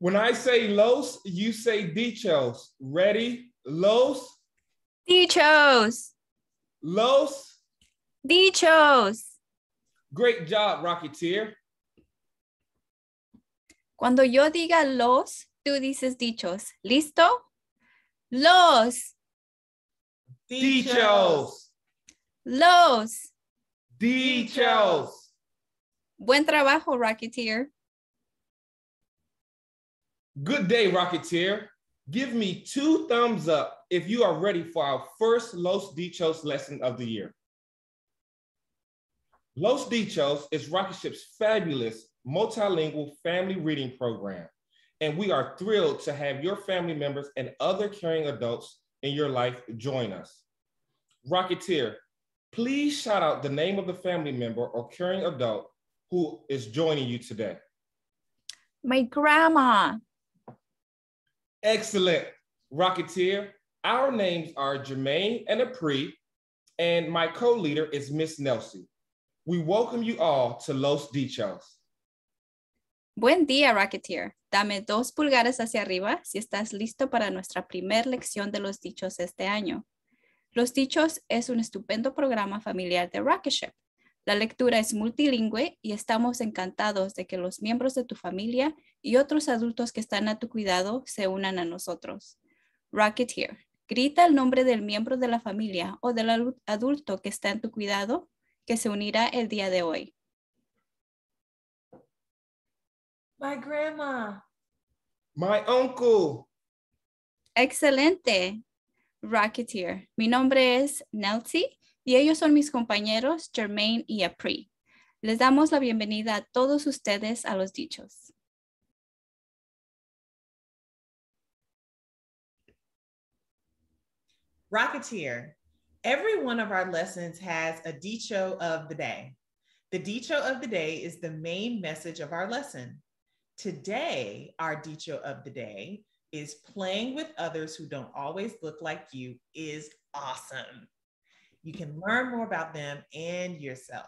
When I say los, you say dichos. Ready? Los. Dichos. Los. Dichos. Great job, Rocketeer. Cuando yo diga los, tú dices dichos. ¿Listo? Los. Dichos. Los. Dichos. Buen trabajo, Rocketeer. Good day, Rocketeer. Give me two thumbs up if you are ready for our first Los Dichos lesson of the year. Los Dichos is Rocketship's fabulous multilingual family reading program, and we are thrilled to have your family members and other caring adults in your life join us. Rocketeer, please shout out the name of the family member or caring adult who is joining you today. My grandma. Excellent. Rocketeer, our names are Jermaine and Apri, and my co-leader is Miss Nelson. We welcome you all to Los Dichos. Buen día, Rocketeer. Dame dos pulgares hacia arriba si estás listo para nuestra primer lección de los dichos este año. Los dichos es un estupendo programa familiar de Rocketship La lectura es multilingüe y estamos encantados de que los miembros de tu familia y otros adultos que están a tu cuidado se unan a nosotros. Rocketeer. Grita el nombre del miembro de la familia o del adulto que está en tu cuidado que se unirá el día de hoy. My grandma. My uncle. Excelente. Rocketeer. Mi nombre es Nelsie y ellos son mis compañeros Germain y Apri. Les damos la bienvenida a todos ustedes a los dichos. Rocketeer. Every one of our lessons has a dicho of the day. The dicho of the day is the main message of our lesson. Today, our dicho of the day is playing with others who don't always look like you is awesome. You can learn more about them and yourself.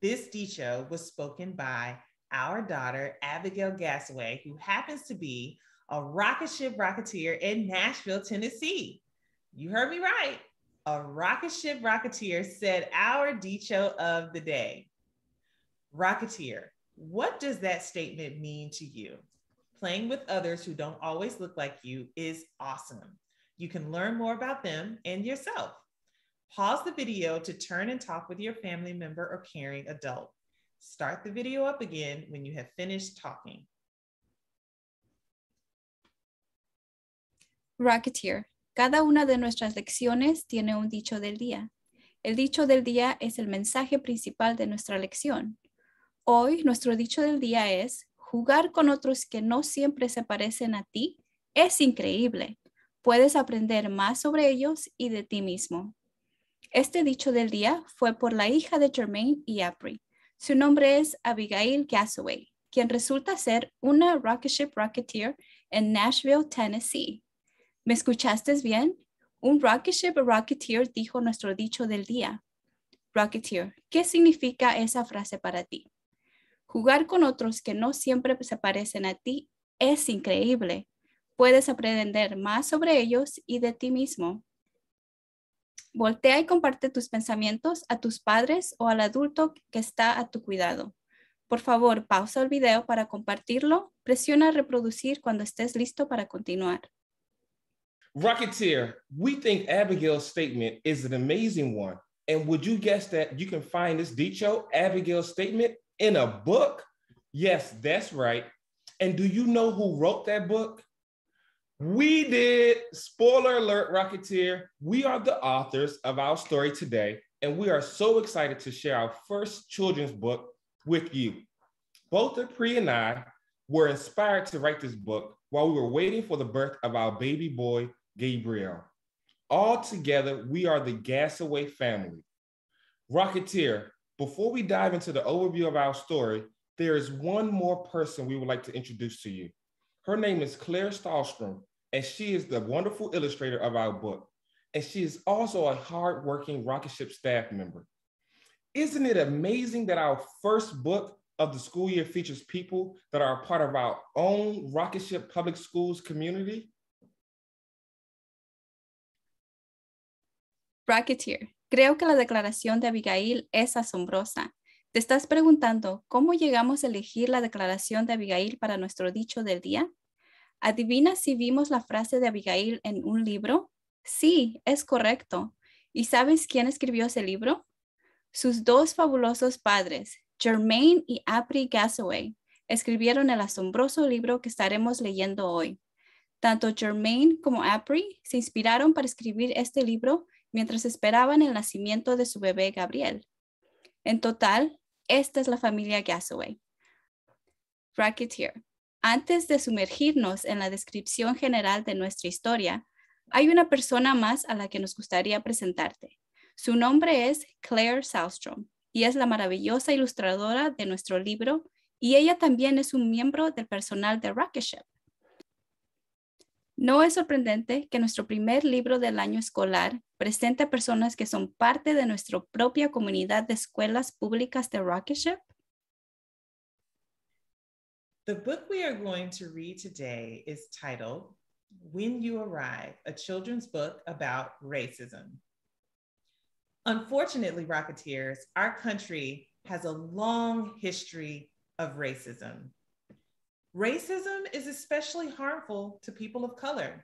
This Dicho was spoken by our daughter, Abigail Gasway, who happens to be a rocket ship rocketeer in Nashville, Tennessee. You heard me right. A rocket ship rocketeer said our Dicho of the day. Rocketeer, what does that statement mean to you? Playing with others who don't always look like you is awesome. You can learn more about them and yourself. Pause the video to turn and talk with your family member or caring adult. Start the video up again when you have finished talking. Rocketeer, Cada una de nuestras lecciones tiene un dicho del día. El dicho del día es el mensaje principal de nuestra lección. Hoy nuestro dicho del día es, jugar con otros que no siempre se parecen a ti es increíble. Puedes aprender más sobre ellos y de ti mismo. Este dicho del día fue por la hija de Germaine y Apri. Su nombre es Abigail Gasaway, quien resulta ser una rocketship rocketeer en Nashville, Tennessee. ¿Me escuchaste bien? Un rocketship rocketeer dijo nuestro dicho del día. Rocketeer, ¿qué significa esa frase para ti? Jugar con otros que no siempre se parecen a ti es increíble. Puedes aprender más sobre ellos y de ti mismo. Voltea y comparte tus pensamientos a tus padres o al adulto que está a tu cuidado. Por favor, pausa el video para compartirlo. Presiona reproducir cuando estés listo para continuar. Rocketeer, we think Abigail's statement is an amazing one. And would you guess that you can find this dicho, Abigail's statement, in a book? Yes, that's right. And do you know who wrote that book? We did, spoiler alert, Rocketeer. We are the authors of our story today, and we are so excited to share our first children's book with you. Both Apri and I were inspired to write this book while we were waiting for the birth of our baby boy, Gabriel. All together, we are the Gasaway family. Rocketeer, before we dive into the overview of our story, there is one more person we would like to introduce to you. Her name is Claire Stahlstrom, and she is the wonderful illustrator of our book. And she is also a hardworking rocket ship staff member. Isn't it amazing that our first book of the school year features people that are a part of our own rocket ship public schools community? Rocketeer, creo que la declaración de Abigail es asombrosa. ¿Te estás preguntando cómo llegamos a elegir la declaración de Abigail para nuestro dicho del día? Adivina si vimos la frase de Abigail en un libro. Sí, es correcto. ¿Y sabes quién escribió ese libro? Sus dos fabulosos padres, Germaine y Apri Gassaway, escribieron el asombroso libro que estaremos leyendo hoy. Tanto Germaine como Apri se inspiraron para escribir este libro mientras esperaban el nacimiento de su bebé Gabriel. En total, esta es la familia Gasaway. here. Antes de sumergirnos en la descripción general de nuestra historia, hay una persona más a la que nos gustaría presentarte. Su nombre es Claire Salstrom y es la maravillosa ilustradora de nuestro libro y ella también es un miembro del personal de Rocketship. No es sorprendente que nuestro primer libro del año escolar presente a personas que son parte de nuestra propia comunidad de escuelas públicas de Rocketship The book we are going to read today is titled When You Arrive, a children's book about racism. Unfortunately, Rocketeers, our country has a long history of racism. Racism is especially harmful to people of color.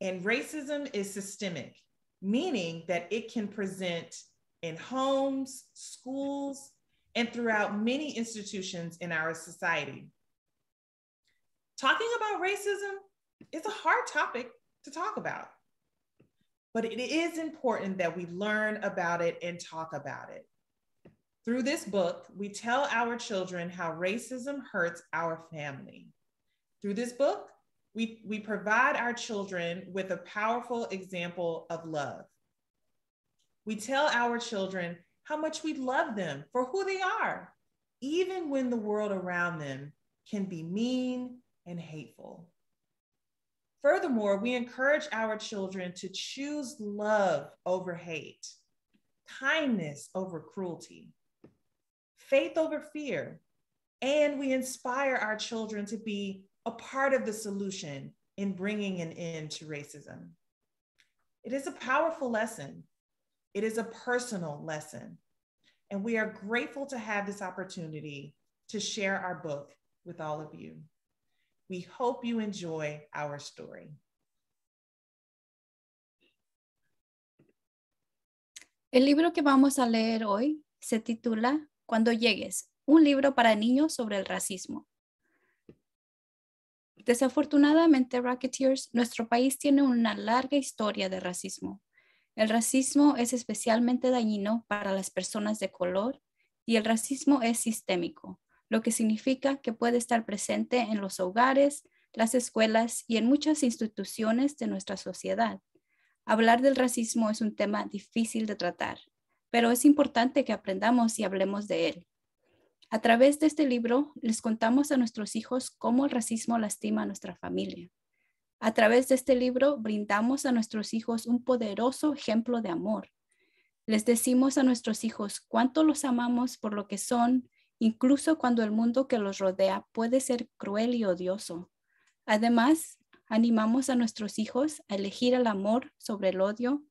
And racism is systemic, meaning that it can present in homes, schools, and throughout many institutions in our society. Talking about racism is a hard topic to talk about, but it is important that we learn about it and talk about it. Through this book, we tell our children how racism hurts our family. Through this book, we, we provide our children with a powerful example of love. We tell our children how much we love them for who they are, even when the world around them can be mean and hateful. Furthermore, we encourage our children to choose love over hate, kindness over cruelty, faith over fear, and we inspire our children to be a part of the solution in bringing an end to racism. It is a powerful lesson it is a personal lesson. And we are grateful to have this opportunity to share our book with all of you. We hope you enjoy our story. El libro que vamos a leer hoy se titula Cuando llegues, un libro para niños sobre el racismo. Desafortunadamente, Racketeers, nuestro país tiene una larga historia de racismo, El racismo es especialmente dañino para las personas de color y el racismo es sistémico, lo que significa que puede estar presente en los hogares, las escuelas y en muchas instituciones de nuestra sociedad. Hablar del racismo es un tema difícil de tratar, pero es importante que aprendamos y hablemos de él. A través de este libro les contamos a nuestros hijos cómo el racismo lastima a nuestra familia. A través de este libro brindamos a nuestros hijos un poderoso ejemplo de amor. Les decimos a nuestros hijos cuánto los amamos por lo que son, incluso cuando el mundo que los rodea puede ser cruel y odioso. Además, animamos a nuestros hijos a elegir el amor sobre el odio,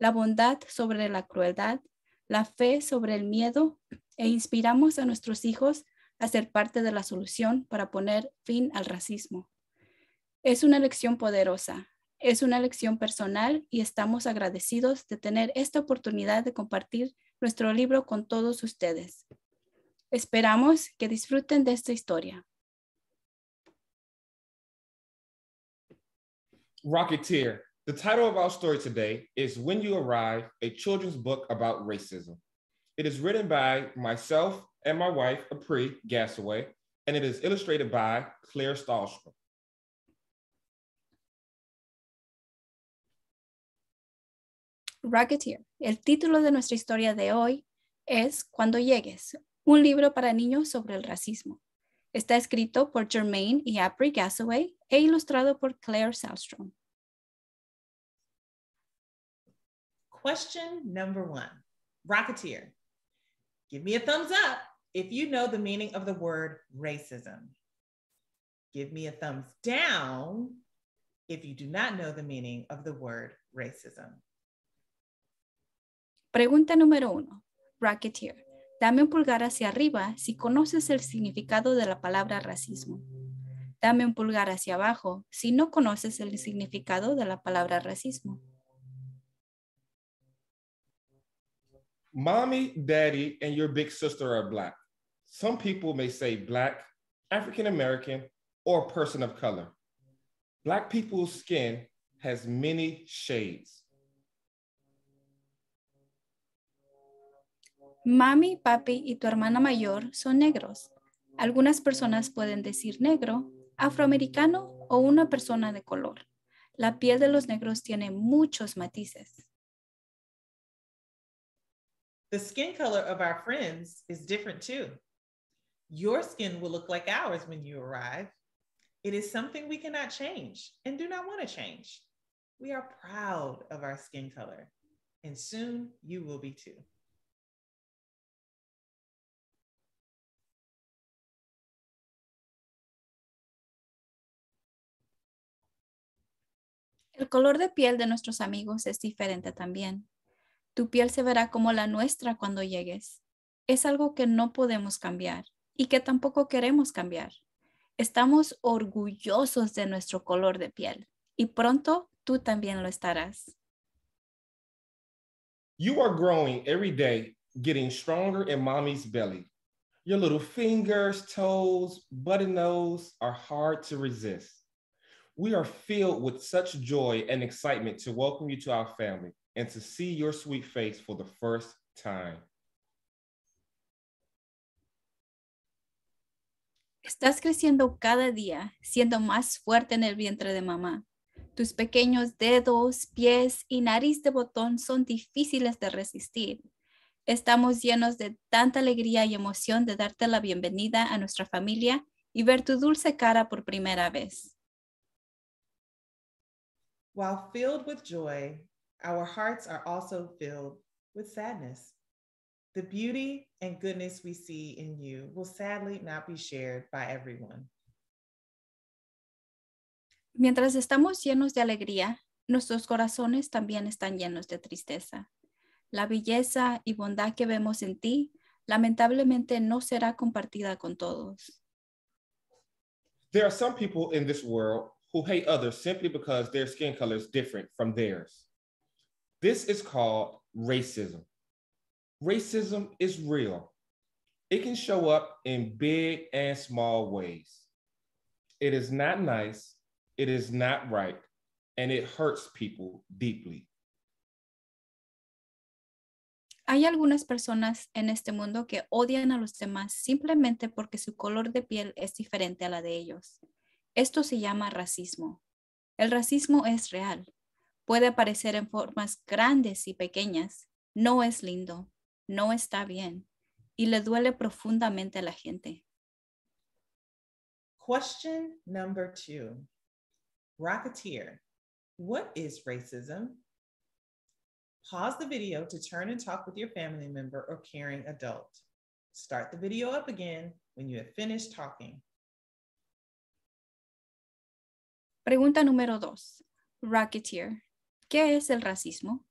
la bondad sobre la crueldad, la fe sobre el miedo e inspiramos a nuestros hijos a ser parte de la solución para poner fin al racismo. Es una lección poderosa, es una lección personal y estamos agradecidos de tener esta oportunidad de compartir nuestro libro con todos ustedes. Esperamos que disfruten de esta historia. Rocketeer. The title of our story today is When You Arrive, a children's book about racism. It is written by myself and my wife, Apri Gasaway, and it is illustrated by Claire Stahlstrom. Rocketeer, El título de nuestra historia de hoy es Cuando llegues, un libro para niños sobre el racismo. Está escrito por Germaine y Apri Gasaway e ilustrado por Claire Salstrom. Question number one, Rocketeer. Give me a thumbs up if you know the meaning of the word racism. Give me a thumbs down if you do not know the meaning of the word racism. Pregunta número uno, Rocketeer, Dame un pulgar hacia arriba si conoces el significado de la palabra racismo. Dame un pulgar hacia abajo si no conoces el significado de la palabra racismo. Mommy, daddy, and your big sister are black. Some people may say black, African American, or person of color. Black people's skin has many shades. Mami, papi y tu hermana mayor son negros. Algunas personas pueden decir negro, afroamericano o una persona de color. La piel de los negros tiene muchos matices. The skin color of our friends is different too. Your skin will look like ours when you arrive. It is something we cannot change and do not want to change. We are proud of our skin color, and soon you will be too. El color de piel de nuestros amigos es diferente también. Tu piel se verá como la nuestra cuando llegues. Es algo que no podemos cambiar y que tampoco queremos cambiar. Estamos orgullosos de nuestro color de piel y pronto tú también lo estarás. You are growing every day, getting stronger in mommy's belly. Your little fingers, toes, button nose are hard to resist. We are filled with such joy and excitement to welcome you to our family and to see your sweet face for the first time. Estás creciendo cada día, siendo más fuerte en el vientre de mamá. Tus pequeños dedos, pies y nariz de botón son difíciles de resistir. Estamos llenos de tanta alegría y emoción de darte la bienvenida a nuestra familia y ver tu dulce cara por primera vez. While filled with joy, our hearts are also filled with sadness. The beauty and goodness we see in you will sadly not be shared by everyone. Mientras estamos llenos de alegría, nuestros corazones también están llenos de tristeza. La belleza y bondad que vemos en ti lamentablemente no será compartida con todos. There are some people in this world who hate others simply because their skin color is different from theirs. This is called racism. Racism is real. It can show up in big and small ways. It is not nice, it is not right, and it hurts people deeply. Hay algunas personas en este mundo que odian a los demás simplemente porque su color de piel es diferente a la de ellos. Esto se llama racismo. El racismo es real. Puede aparecer en formas grandes y pequeñas. No es lindo, no está bien y le duele profundamente a la gente. Question number two. Rocketeer, what is racism? Pause the video to turn and talk with your family member or caring adult. Start the video up again when you have finished talking. Pregunta número dos. Rocketeer, ¿Qué es el racismo?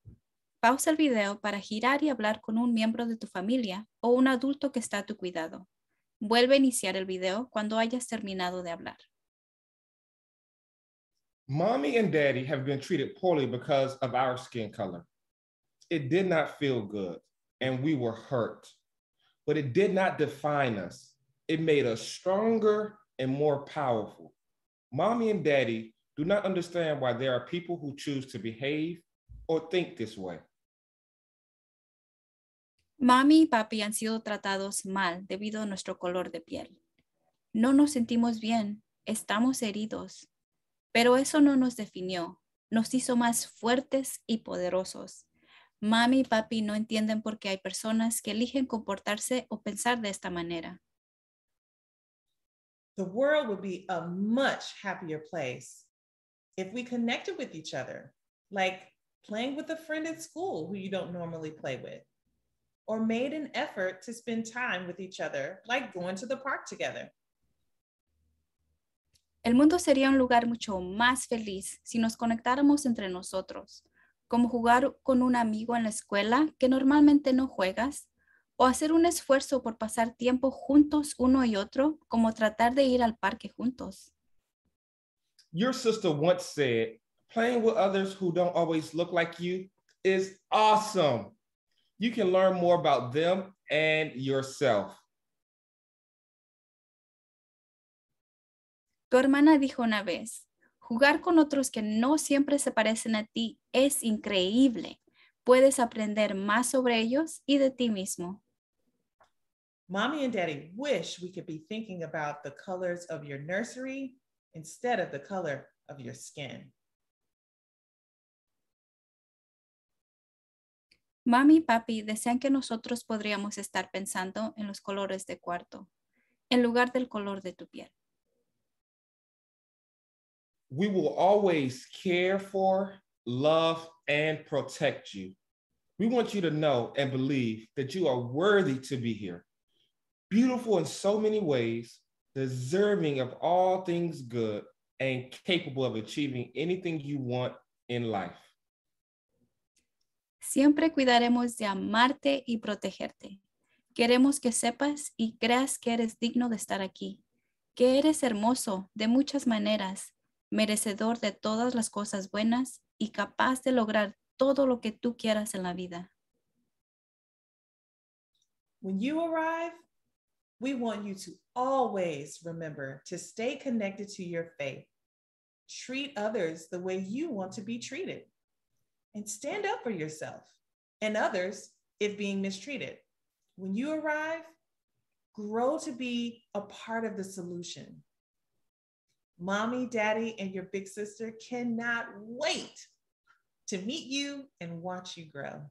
Pausa el video para girar y hablar con un miembro de tu familia o un adulto que está a tu cuidado. Vuelve a iniciar el video cuando hayas terminado de hablar. Mommy and daddy have been treated poorly because of our skin color. It did not feel good and we were hurt, but it did not define us. It made us stronger and more powerful. Mommy and daddy do not understand why there are people who choose to behave or think this way. Mami y papi han sido tratados mal debido a nuestro color de piel. No nos sentimos bien, estamos heridos, pero eso no nos definió, nos hizo más fuertes y poderosos. Mami y papi no entienden por qué hay personas que eligen comportarse o pensar de esta manera. the world would be a much happier place if we connected with each other, like playing with a friend at school who you don't normally play with, or made an effort to spend time with each other, like going to the park together. El mundo sería un lugar mucho más feliz si nos conectáramos entre nosotros, como jugar con un amigo en la escuela que normalmente no juegas o hacer un esfuerzo por pasar tiempo juntos uno y otro, como tratar de ir al parque juntos. Your sister once said, playing with others who don't always look like you is awesome. You can learn more about them and yourself. Tu hermana dijo una vez, jugar con otros que no siempre se parecen a ti es increíble. Puedes aprender más sobre ellos y de ti mismo. Mommy and daddy wish we could be thinking about the colors of your nursery instead of the color of your skin. Mami y papi desean que nosotros podríamos estar pensando en los colores de cuarto, en lugar del color de tu piel. We will always care for, love, and protect you. We want you to know and believe that you are worthy to be here. beautiful in so many ways, deserving of all things good, and capable of achieving anything you want in life. Siempre cuidaremos de amarte y protegerte. Queremos que sepas y creas que eres digno de estar aquí, que eres hermoso de muchas maneras, merecedor de todas las cosas buenas y capaz de lograr todo lo que tú quieras en la vida. When you arrive, we want you to always remember to stay connected to your faith. Treat others the way you want to be treated and stand up for yourself and others if being mistreated. When you arrive, grow to be a part of the solution. Mommy, daddy, and your big sister cannot wait to meet you and watch you grow.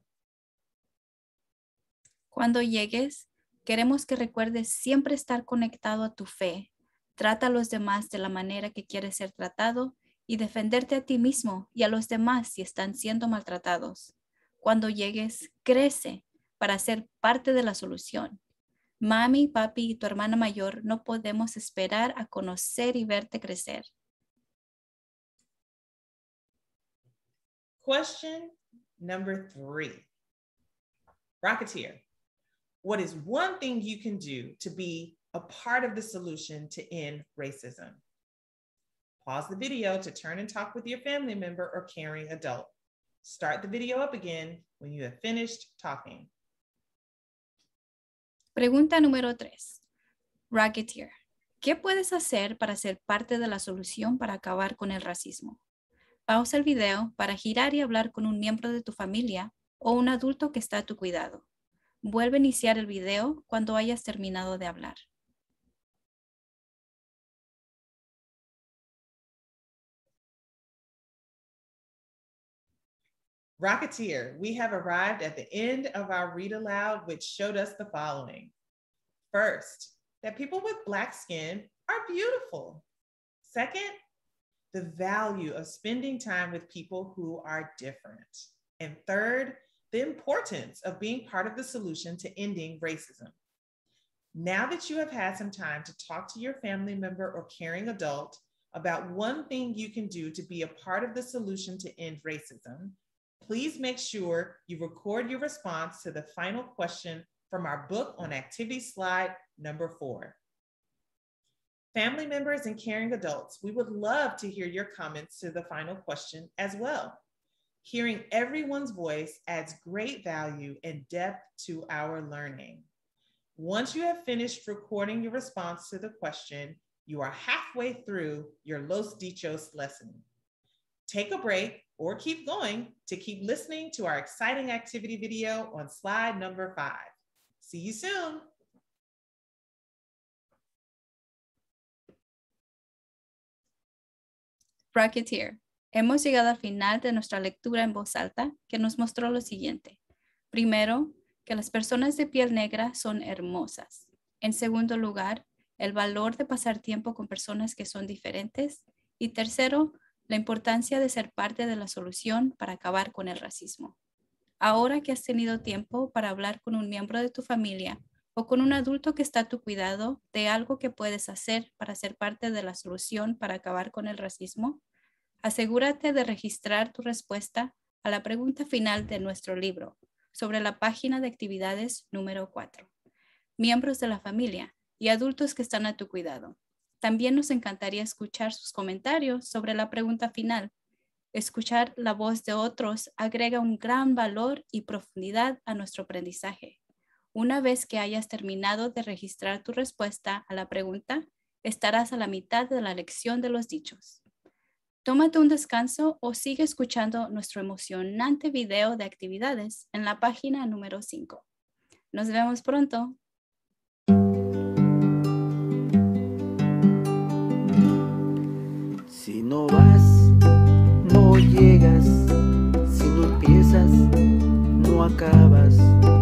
Cuando llegues, Queremos que recuerdes siempre estar conectado a tu fe. Trata a los demás de la manera que quieres ser tratado y defenderte a ti mismo y a los demás si están siendo maltratados. Cuando llegues, crece para ser parte de la solución. Mami, papi y tu hermana mayor no podemos esperar a conocer y verte crecer. Question number three. Rocketeer. What is one thing you can do to be a part of the solution to end racism? Pause the video to turn and talk with your family member or caring adult. Start the video up again when you have finished talking. Pregunta número tres, Racketeer. ¿Qué puedes hacer para ser parte de la solución para acabar con el racismo? Pausa el video para girar y hablar con un miembro de tu familia o un adulto que está a tu cuidado. Vuelve a iniciar el video cuando hayas terminado de hablar. Rocketeer, we have arrived at the end of our read aloud, which showed us the following. First, that people with Black skin are beautiful. Second, the value of spending time with people who are different. And third, the importance of being part of the solution to ending racism. Now that you have had some time to talk to your family member or caring adult about one thing you can do to be a part of the solution to end racism, please make sure you record your response to the final question from our book on activity slide number four. Family members and caring adults, we would love to hear your comments to the final question as well. Hearing everyone's voice adds great value and depth to our learning. Once you have finished recording your response to the question, you are halfway through your Los Dichos lesson. Take a break or keep going to keep listening to our exciting activity video on slide number five. See you soon. Rocketeer. Hemos llegado al final de nuestra lectura en voz alta que nos mostró lo siguiente. Primero, que las personas de piel negra son hermosas. En segundo lugar, el valor de pasar tiempo con personas que son diferentes. Y tercero, la importancia de ser parte de la solución para acabar con el racismo. Ahora que has tenido tiempo para hablar con un miembro de tu familia o con un adulto que está a tu cuidado de algo que puedes hacer para ser parte de la solución para acabar con el racismo, asegúrate de registrar tu respuesta a la pregunta final de nuestro libro sobre la página de actividades número 4. Miembros de la familia y adultos que están a tu cuidado. También nos encantaría escuchar sus comentarios sobre la pregunta final. Escuchar la voz de otros agrega un gran valor y profundidad a nuestro aprendizaje. Una vez que hayas terminado de registrar tu respuesta a la pregunta, estarás a la mitad de la lección de los dichos. Tómate un descanso o sigue escuchando nuestro emocionante video de actividades en la página número 5. Nos vemos pronto. Si no vas, no llegas. Si no empiezas, no acabas.